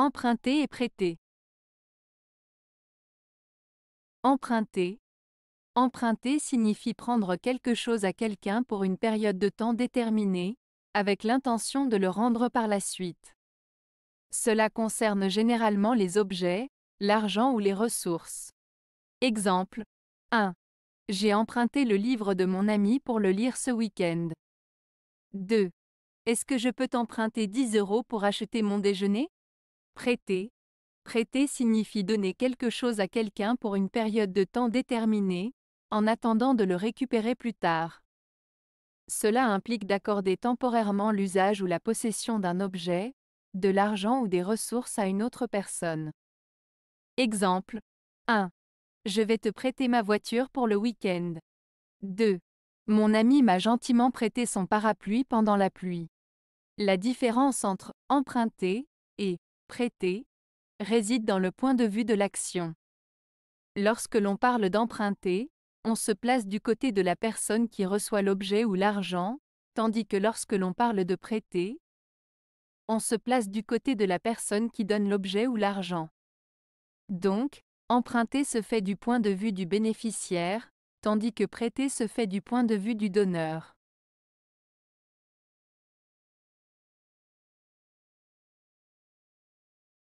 Emprunter et prêter. Emprunter. Emprunter signifie prendre quelque chose à quelqu'un pour une période de temps déterminée, avec l'intention de le rendre par la suite. Cela concerne généralement les objets, l'argent ou les ressources. Exemple 1. J'ai emprunté le livre de mon ami pour le lire ce week-end. 2. Est-ce que je peux t'emprunter 10 euros pour acheter mon déjeuner Prêter. Prêter signifie donner quelque chose à quelqu'un pour une période de temps déterminée, en attendant de le récupérer plus tard. Cela implique d'accorder temporairement l'usage ou la possession d'un objet, de l'argent ou des ressources à une autre personne. Exemple 1. Je vais te prêter ma voiture pour le week-end. 2. Mon ami m'a gentiment prêté son parapluie pendant la pluie. La différence entre emprunter et prêter, réside dans le point de vue de l'action. Lorsque l'on parle d'emprunter, on se place du côté de la personne qui reçoit l'objet ou l'argent, tandis que lorsque l'on parle de prêter, on se place du côté de la personne qui donne l'objet ou l'argent. Donc, emprunter se fait du point de vue du bénéficiaire, tandis que prêter se fait du point de vue du donneur.